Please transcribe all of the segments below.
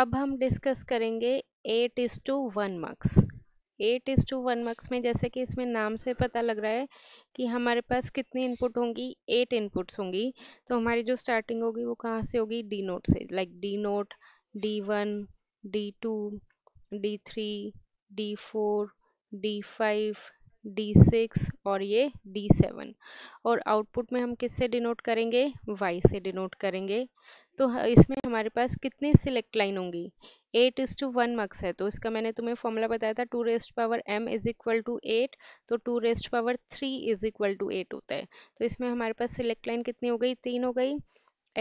अब हम डिस्कस करेंगे eight is to one mux eight is to one mux में जैसे कि इसमें नाम से पता लग रहा है कि हमारे पास कितनी इनपुट होंगी एट इनपुट्स होंगी तो हमारी जो स्टार्टिंग होगी वो कहाँ से होगी डी नोट से like D naught D one D two D three D four D five D6 और ये D7 और आउटपुट में हम किससे डिनोट करेंगे Y से डिनोट करेंगे तो इसमें हमारे पास कितनी सिलेक्ट लाइन होंगी eight is to one mux है तो इसका मैंने तुम्हें फॉर्मूला बताया था two raised power M is equal to eight तो two raised power three is equal to eight होता है तो इसमें हमारे पास सिलेक्ट लाइन कितनी हो गई तीन हो गई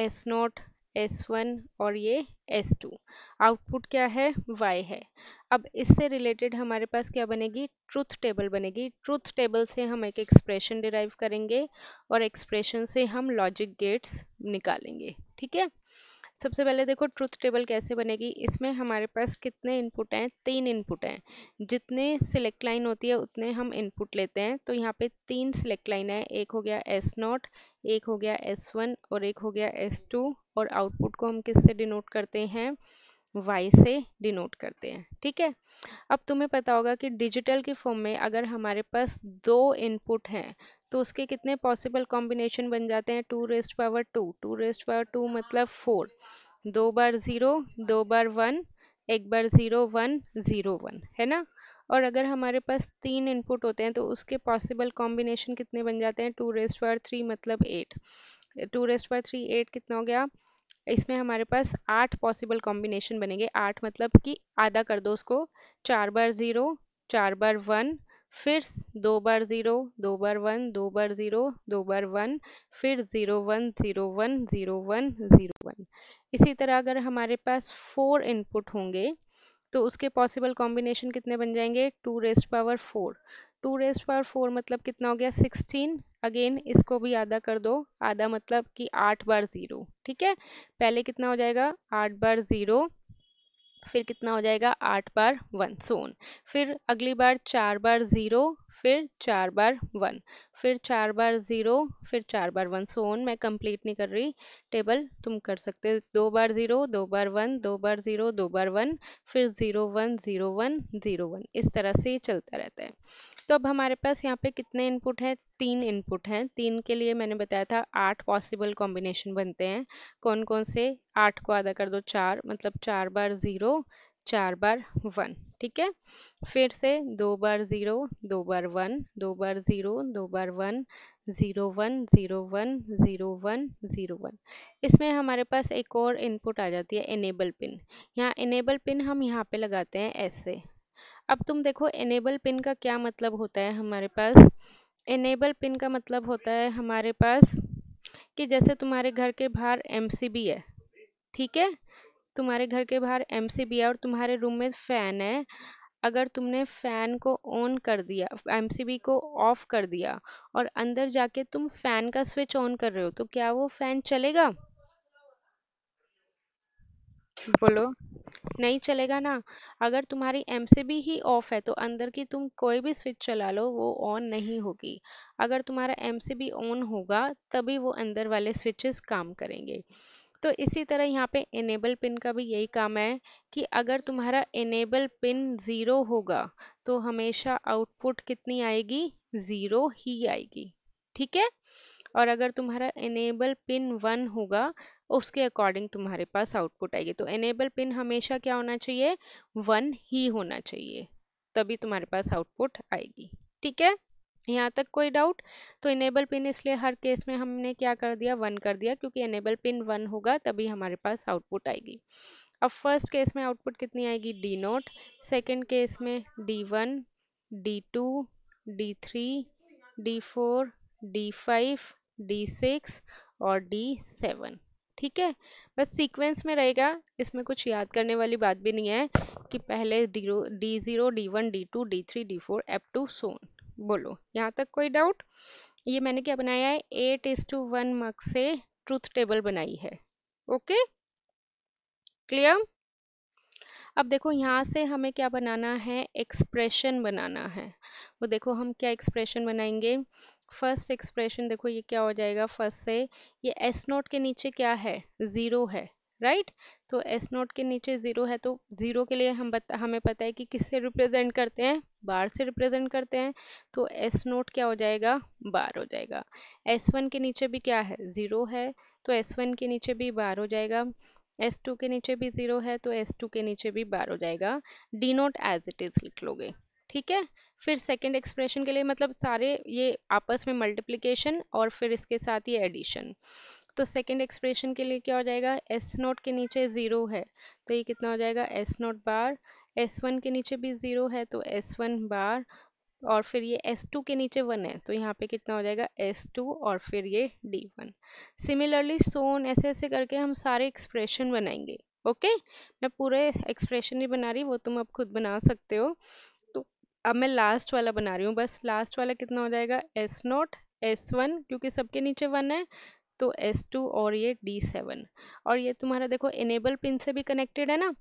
एस नॉट S1 और ये S2 आउटपुट क्या है Y है अब इससे रिलेटेड हमारे पास क्या बनेगी ट्रूथ टेबल बनेगी ट्रूथ टेबल से हम एक एक्सप्रेशन डिराइव करेंगे और एक्सप्रेशन से हम लॉजिक गेट्स निकालेंगे ठीक है सबसे पहले देखो ट्रुथ टेबल कैसे बनेगी इसमें हमारे पास कितने इनपुट हैं तीन इनपुट हैं जितने सिलेक्ट लाइन होती है उतने हम इनपुट लेते हैं तो यहाँ पे तीन सिलेक्ट लाइन है एक हो गया एस नॉट एक हो गया एस वन और एक हो गया एस टू और आउटपुट को हम किससे डिनोट करते हैं वाई से डिनोट करते हैं ठीक है अब तुम्हें पता होगा कि डिजिटल के फॉर्म में अगर हमारे पास दो इनपुट हैं तो उसके कितने पॉसिबल कॉम्बिनेशन बन जाते हैं two raised power two two raised power two मतलब फोर दो बार ज़ीरो दो बार वन एक बार ज़ीरो वन ज़ीरो वन है ना और अगर हमारे पास तीन इनपुट होते हैं तो उसके पॉसिबल कॉम्बिनेशन कितने बन जाते हैं टू रेस्ट पावर थ्री मतलब eight two raised power three eight कितना हो गया इसमें हमारे पास आठ पॉसिबल कॉम्बिनेशन बनेंगे आठ मतलब कि आधा कर दो उसको चार बार ज़ीरो चार बार वन फिर दो बार ज़ीरो दो बार वन दो बार ज़ीरो दो बार वन फिर zero one zero one zero one zero one इसी तरह अगर हमारे पास फोर इनपुट होंगे तो उसके पॉसिबल कॉम्बिनेशन कितने बन जाएंगे two raised power four two raised power four मतलब कितना हो गया सिक्सटीन अगेन इसको भी आधा कर दो आधा मतलब कि आठ बार ज़ीरो ठीक है पहले कितना हो जाएगा आठ बार ज़ीरो फिर कितना हो जाएगा आठ बार वन सोन फिर अगली बार चार बार ज़ीरो फिर चार बार वन फिर चार बार ज़ीरो फिर चार बार वन सोन मैं कंप्लीट नहीं कर रही टेबल तुम कर सकते दो बार ज़ीरो दो बार वन दो बार ज़ीरो दो बार वन फिर zero one zero one zero one इस तरह से चलता रहता है तो अब हमारे पास यहाँ पे कितने इनपुट हैं तीन इनपुट हैं तीन के लिए मैंने बताया था आठ पॉसिबल कॉम्बिनेशन बनते हैं कौन कौन से आठ को आधा कर दो चार मतलब चार बार ज़ीरो चार बार वन ठीक है फिर से दो बार ज़ीरो दो बार वन दो बार ज़ीरो दो बार one zero one zero one zero one zero one इसमें हमारे पास एक और इनपुट आ जाती है इनेबल पिन यहाँ इनेबल पिन हम यहाँ पे लगाते हैं ऐसे अब तुम देखो इनेबल पिन का क्या मतलब होता है हमारे पास इनेबल पिन का मतलब होता है हमारे पास कि जैसे तुम्हारे घर के बाहर एम है ठीक है तुम्हारे घर के बाहर एम है और तुम्हारे रूम में फ़ैन है अगर तुमने फ़ैन को ऑन कर दिया एम को ऑफ़ कर दिया और अंदर जाके तुम फ़ैन का स्विच ऑन कर रहे हो तो क्या वो फ़ैन चलेगा बोलो नहीं चलेगा ना अगर तुम्हारी एम ही ऑफ है तो अंदर की तुम कोई भी स्विच चला लो वो ऑन नहीं होगी अगर तुम्हारा एम ऑन होगा तभी वो अंदर वाले स्विचेस काम करेंगे तो इसी तरह यहाँ पे इनेबल पिन का भी यही काम है कि अगर तुम्हारा इनेबल पिन ज़ीरो होगा तो हमेशा आउटपुट कितनी आएगी ज़ीरो ही आएगी ठीक है और अगर तुम्हारा इनेबल पिन वन होगा उसके अकॉर्डिंग तुम्हारे पास आउटपुट आएगी तो इनेबल पिन हमेशा क्या होना चाहिए वन ही होना चाहिए तभी तुम्हारे पास आउटपुट आएगी ठीक है यहाँ तक कोई डाउट तो इनेबल पिन इसलिए हर केस में हमने क्या कर दिया वन कर दिया क्योंकि इनेबल पिन वन होगा तभी हमारे पास आउटपुट आएगी अब फर्स्ट केस में आउटपुट कितनी आएगी डी नोट सेकेंड केस में D one D two D three D four D five D six और डी सेवन ठीक है बस सीक्वेंस में रहेगा इसमें कुछ याद करने वाली बात भी नहीं है कि पहले D zero D one D two D three D four up to सोन बोलो यहाँ तक कोई डाउट ये मैंने क्या बनाया है eight is to one mux से ट्रूथ टेबल बनाई है ओके क्लियर अब देखो यहाँ से हमें क्या बनाना है एक्सप्रेशन बनाना है वो देखो हम क्या एक्सप्रेशन बनाएंगे फर्स्ट एक्सप्रेशन देखो ये क्या हो जाएगा फर्स्ट से ये एस नोट के नीचे क्या है ज़ीरो है राइट right? तो एस नोट के नीचे ज़ीरो है तो ज़ीरो के लिए हम बता हमें पता है कि किससे रिप्रेजेंट करते हैं बार से रिप्रेजेंट करते हैं तो एस नोट क्या हो जाएगा बार हो जाएगा एस वन के नीचे भी क्या है ज़ीरो है तो एस वन के नीचे भी बार हो जाएगा एस टू के नीचे भी ज़ीरो है तो एस टू के नीचे भी बार हो जाएगा D naught as it is लिख लोगे ठीक है फिर सेकेंड एक्सप्रेशन के लिए मतलब सारे ये आपस में मल्टीप्लीकेशन और फिर इसके साथ ये एडिशन तो सेकेंड एक्सप्रेशन के लिए क्या हो जाएगा एस नोट के नीचे ज़ीरो है तो ये कितना हो जाएगा S naught bar S one के नीचे भी ज़ीरो है तो एस वन बार और फिर ये एस टू के नीचे वन है तो यहाँ पे कितना हो जाएगा एस टू और फिर ये डी वन सिमिलरली सोन ऐसे ऐसे करके हम सारे एक्सप्रेशन बनाएंगे ओके मैं पूरे एक्सप्रेशन नहीं बना रही वो तुम अब खुद बना सकते हो अब मैं लास्ट वाला बना रही हूँ बस लास्ट वाला कितना हो जाएगा एस नॉट एस वन क्योंकि सबके नीचे वन है तो एस टू और ये डी सेवन और ये तुम्हारा देखो इनेबल पिन से भी कनेक्टेड है ना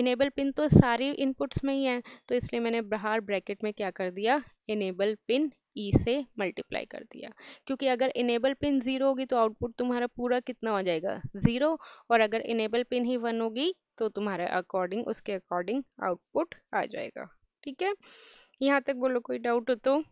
इनेबल पिन तो सारी इनपुट्स में ही है तो इसलिए मैंने बाहर ब्रैकेट में क्या कर दिया इनेबल पिन ई से मल्टीप्लाई कर दिया क्योंकि अगर इनेबल पिन ज़ीरो होगी तो आउटपुट तुम्हारा पूरा कितना हो जाएगा ज़ीरो और अगर इनेबल पिन ही वन होगी तो तुम्हारे अकॉर्डिंग उसके अकॉर्डिंग आउटपुट आ जाएगा ठीक है यहाँ तक बोलो कोई डाउट हो तो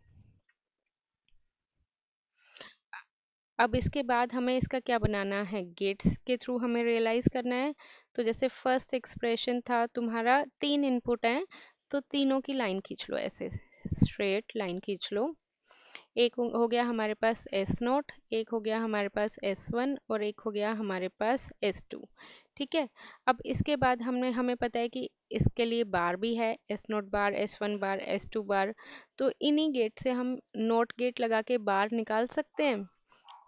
अब इसके बाद हमें इसका क्या बनाना है गेट्स के थ्रू हमें रियलाइज़ करना है तो जैसे फर्स्ट एक्सप्रेशन था तुम्हारा तीन इनपुट हैं तो तीनों की लाइन खींच लो ऐसे स्ट्रेट लाइन खींच लो एक हो गया हमारे पास एस नोट एक हो गया हमारे पास एस वन और एक हो गया हमारे पास एस टू ठीक है अब इसके बाद हमने हमें पता है कि इसके लिए बार भी है S naught bar S one bar S two bar तो इन्हीं गेट से हम नोट गेट लगा के बार निकाल सकते हैं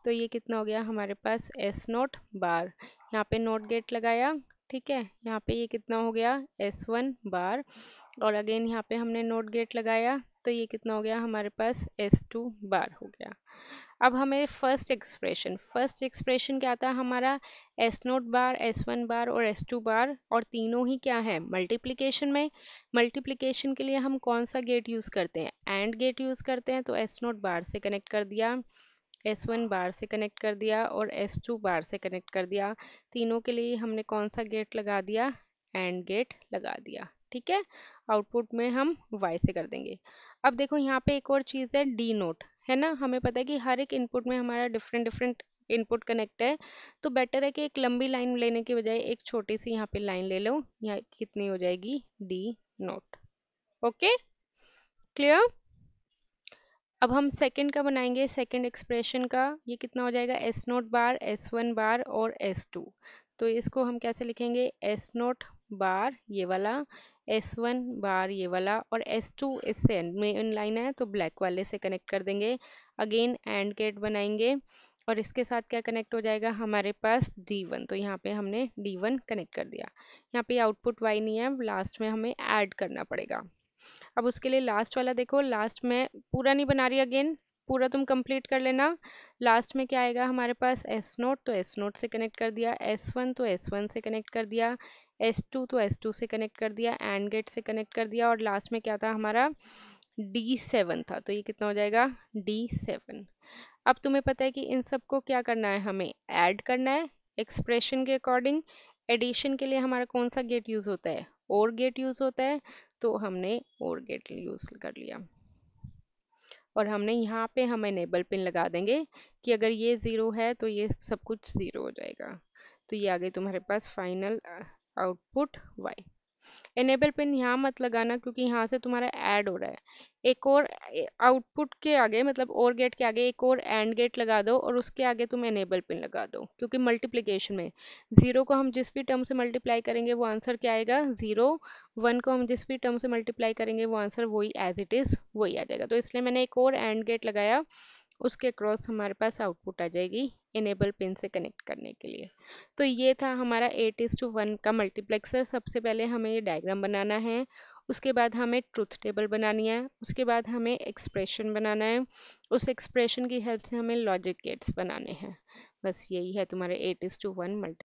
तो ये कितना हो गया हमारे पास एस नोट बार यहाँ पे नोट गेट लगाया ठीक है यहाँ पे ये कितना हो गया एस वन बार और अगेन यहाँ पे हमने नोट गेट लगाया तो ये कितना हो गया हमारे पास एस टू बार हो गया अब हमें फर्स्ट एक्सप्रेशन फर्स्ट एक्सप्रेशन क्या आता है हमारा S naught bar S one bar और एस टू बार और तीनों ही क्या है मल्टीप्लिकेशन में मल्टीप्लिकेशन के लिए हम कौन सा गेट यूज़ करते हैं एंड गेट यूज़ करते हैं तो एस नोट बार से कनेक्ट कर दिया एस वन बार से कनेक्ट कर दिया और एस टू बार से कनेक्ट कर दिया तीनों के लिए हमने कौन सा गेट लगा दिया एंड गेट लगा दिया ठीक है आउटपुट में हम वाई से कर देंगे अब देखो यहाँ पे एक और चीज़ है डी नोट है ना हमें पता है कि हर एक इनपुट में हमारा डिफरेंट डिफरेंट इनपुट कनेक्ट है तो बेटर है कि एक लंबी लाइन लेने के बजाय एक छोटी सी यहाँ पे लाइन ले लो यहाँ कितनी हो जाएगी डी नोट ओके क्लियर अब हम सेकंड का बनाएंगे सेकंड एक्सप्रेशन का ये कितना हो जाएगा S naught bar S one bar और एस टू तो इसको हम कैसे लिखेंगे एस नोट बार ये वाला एस वन बार ये वाला और एस टू इससे एंड में इन लाइन है तो ब्लैक वाले से कनेक्ट कर देंगे अगेन एंड गेट बनाएंगे और इसके साथ क्या कनेक्ट हो जाएगा हमारे पास D1 तो यहाँ पे हमने D1 कनेक्ट कर दिया यहाँ पे आउटपुट वाई नहीं है लास्ट में हमें ऐड करना पड़ेगा अब उसके लिए लास्ट वाला देखो लास्ट में पूरा नहीं बना रही अगेन पूरा तुम कंप्लीट कर लेना लास्ट में क्या आएगा हमारे पास एस नोट तो एस नोट से कनेक्ट कर दिया एस वन तो एस वन से कनेक्ट कर दिया S2 तो S2 से कनेक्ट कर दिया एंड गेट से कनेक्ट कर दिया और लास्ट में क्या था हमारा D7 था तो ये कितना हो जाएगा D7 अब तुम्हें पता है कि इन सबको क्या करना है हमें ऐड करना है एक्सप्रेशन के अकॉर्डिंग एडिशन के लिए हमारा कौन सा गेट यूज़ होता है और गेट यूज़ होता है तो हमने और गेट यूज़ कर लिया और हमने यहाँ पे हम इनेबल पिन लगा देंगे कि अगर ये ज़ीरो है तो ये सब कुछ ज़ीरो हो जाएगा तो ये आगे तुम्हारे पास final output Y enable pin यहाँ मत लगाना क्योंकि यहाँ से तुम्हारा ऐड हो रहा है एक और आउटपुट के आगे मतलब और गेट के आगे एक और एंड गेट लगा दो और उसके आगे तुम एनेबल पिन लगा दो क्योंकि मल्टीप्लिकेशन में ज़ीरो को हम जिस भी टर्म से मल्टीप्लाई करेंगे वो आंसर क्या आएगा ज़ीरो वन को हम जिस भी टर्म से मल्टीप्लाई करेंगे वो आंसर वही एज इट इज़ वही आ जाएगा तो इसलिए मैंने एक और एंड गेट लगाया उसके क्रॉस हमारे पास आउटपुट आ जाएगी इनेबल पिन से कनेक्ट करने के लिए तो ये था हमारा एट इज टू वन का मल्टीप्लेक्सर सबसे पहले हमें ये डायग्राम बनाना है उसके बाद हमें ट्रुथ टेबल बनानी है उसके बाद हमें एक्सप्रेशन बनाना है उस एक्सप्रेशन की हेल्प से हमें लॉजिक गेट्स बनाने हैं बस यही है तुम्हारे eight is to one multi